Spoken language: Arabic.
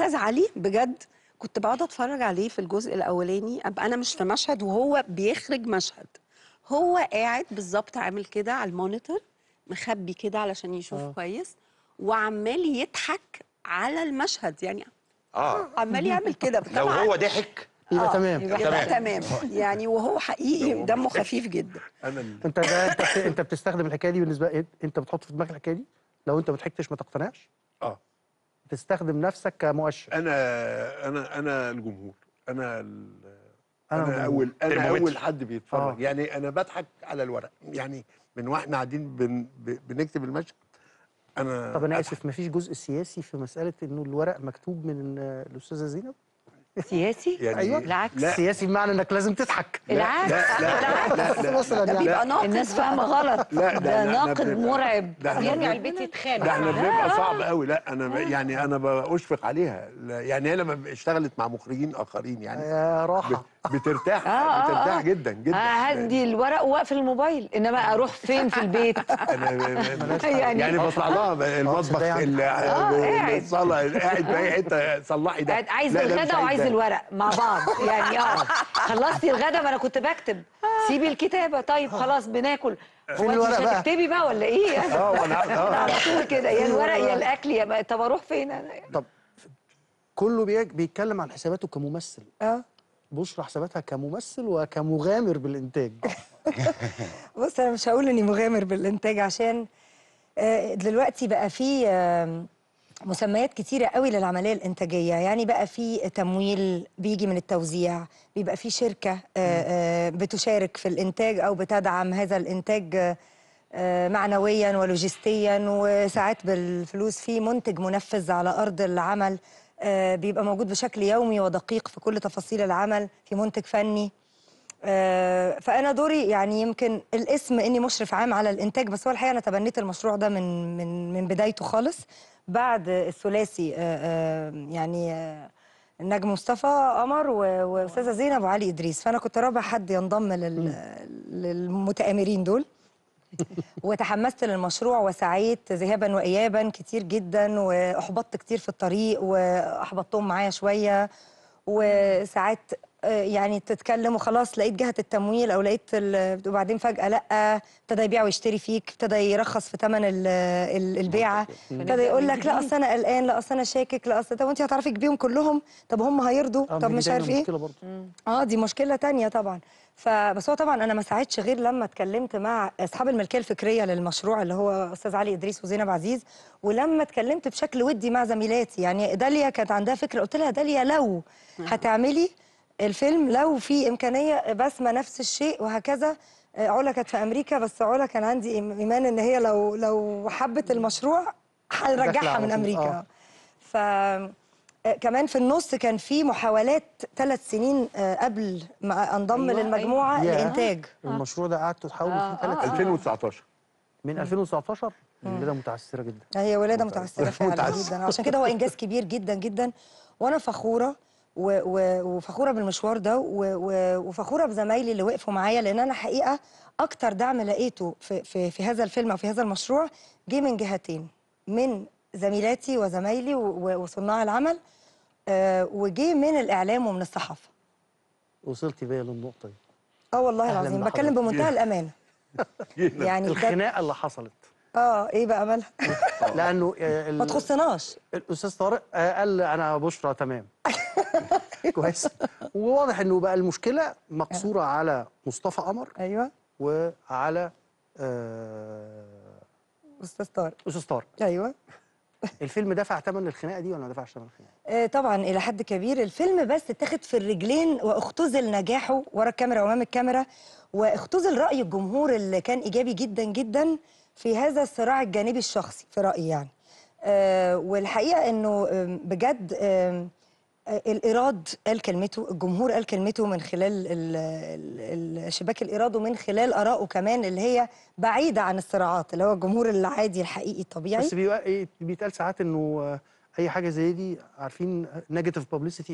استاذ علي بجد كنت بقعد اتفرج عليه في الجزء الاولاني ابقى انا مش في مشهد وهو بيخرج مشهد هو قاعد بالظبط عامل كده على المونيتور مخبي كده علشان يشوف آه. كويس وعمال يضحك على المشهد يعني اه عمال يعمل كده لو هو ضحك آه. يبقى آه تمام يبقى تمام يعني وهو حقيقي دمه خفيف جدا انت انت انت بتستخدم الحكايه دي بالنسبه إيه؟ انت بتحط في دماغك الحكايه دي لو انت ما ضحكتش ما تقتنعش اه تستخدم نفسك كمؤشر انا انا انا الجمهور انا انا, اول انا اول حد بيتفرج آه. يعني انا بضحك على الورق يعني من واحنا قاعدين بن... بنكتب المشهد انا طب انا اسف مفيش جزء سياسي في مساله انه الورق مكتوب من الاستاذه زينب سياسي يعني ايوه العكس لا. سياسي بمعنى انك لازم تضحك العكس لا لا لا, لا, لا, لا, لا يعني. بيبقى ناقد الناس فاهمه غلط لا ده ناقد مرعب بيرجع البيت يتخانق ده احنا بنبقى صعب قوي لا انا يعني انا بشفق عليها يعني هي لما اشتغلت مع مخرجين اخرين يعني يا راحه بترتاح آه، آه، بترتاح آه. جدا جدا هدي الورق واقفل الموبايل انما اروح فين في البيت يعني, يعني بطلع لها المطبخ الصاله قاعد في اي حته صلحي ده عايز الغدا وعايز الورق مع بعض يعني اه خلصتي الغدا ما انا كنت بكتب سيبي الكتابه طيب خلاص بناكل آه. هو الورق بقى؟ هتكتبي بقى ولا ايه؟ اه وانا آه. على طول كده يا الورق يا آه. الاكل يا طب اروح فين انا؟ طب كله بيتكلم عن حساباته كممثل اه بشرى حساباتها كممثل وكمغامر بالانتاج بص انا مش هقول اني مغامر بالانتاج عشان دلوقتي بقى في مسميات كتيرة قوي للعملية الإنتاجية يعني بقى في تمويل بيجي من التوزيع بيبقى في شركة آه، آه، بتشارك في الإنتاج أو بتدعم هذا الإنتاج آه، معنويا ولوجستيا وساعات بالفلوس في منتج منفذ على أرض العمل بيبقى موجود بشكل يومي ودقيق في كل تفاصيل العمل في منتج فني فأنا دوري يعني يمكن الاسم إني مشرف عام على الإنتاج بس هو الحقيقة أنا تبنيت المشروع ده من من من بدايته خالص بعد الثلاثي آه، آه، يعني آه، نجم مصطفى قمر واستاذه زينب وعلي ادريس فانا كنت رابع حد ينضم لل... للمتامرين دول وتحمست للمشروع وسعيت ذهابا وايابا كتير جدا واحبطت كتير في الطريق واحبطتهم معايا شويه وساعات آه، يعني تتكلم وخلاص لقيت جهه التمويل او لقيت وبعدين فجاه لا ابتدى يبيع ويشتري فيك ابتدى يرخص في ثمن البيعه ابتدى يقول لك لا اصل انا قلقان لا اصل انا شاكك لا اصل طب وانت هتعرفي تجيبيهم كلهم طب هم هيرضوا آه، طب مش عارف ايه اه دي مشكله ثانيه طبعا فبس هو طبعا انا ما ساعدتش غير لما اتكلمت مع اصحاب الملكيه الفكريه للمشروع اللي هو استاذ علي ادريس وزينب عزيز ولما اتكلمت بشكل ودي مع زميلاتي يعني داليا كانت عندها فكره قلت لها داليا لو نعم. هتعملي الفيلم لو في امكانيه بسمه نفس الشيء وهكذا علا كانت في امريكا بس علا كان عندي ايمان ان هي لو لو حبت المشروع هنرجعها من امريكا آه. ف آه، كمان في النص كان في محاولات ثلاث سنين آه، قبل ما انضم أيوة للمجموعه أيوة. لانتاج آه. المشروع ده قعدت تحاول فيه ثلاث 2019 من 2019 ولاده متعثره جدا هي ولاده متعثره فعلا جدا عشان كده هو انجاز كبير جدا جدا وانا فخوره و... و... وفخوره بالمشوار ده و... وفخوره بزمايلي اللي وقفوا معايا لان انا حقيقه اكتر دعم لقيته في في, في هذا الفيلم او في هذا المشروع جه من جهتين من زميلاتي وزمايلي وصناع العمل آه، وجه من الاعلام ومن الصحافه وصلتي بيا للنقطه دي اه والله العظيم بتكلم بمنتهى الامانه يعني الخناقه اللي حصلت اه ايه بقى مالها لانه آه، ما تخصناش الاستاذ طارق آه، قال انا بشرى تمام كويس وواضح انه بقى المشكله مقصوره على مصطفى قمر ايوه وعلى استاذ طارق استاذ طارق ايوه الفيلم دفع ثمن الخناقه دي ولا ما دفعش ثمن الخناقه؟ آه طبعا الى حد كبير الفيلم بس اتاخد في الرجلين واختزل نجاحه ورا الكاميرا وامام الكاميرا واختزل راي الجمهور اللي كان ايجابي جدا جدا في هذا الصراع الجانبي الشخصي في رايي يعني آه والحقيقه انه بجد آه الايراد قال كلمته الجمهور قال كلمته من خلال الشباك الايراد ومن خلال ارائه كمان اللي هي بعيده عن الصراعات اللي هو الجمهور العادي الحقيقي الطبيعي بس إيه، بيتقال ساعات انه آه، اي حاجه زي دي عارفين نيجاتيف بابليستي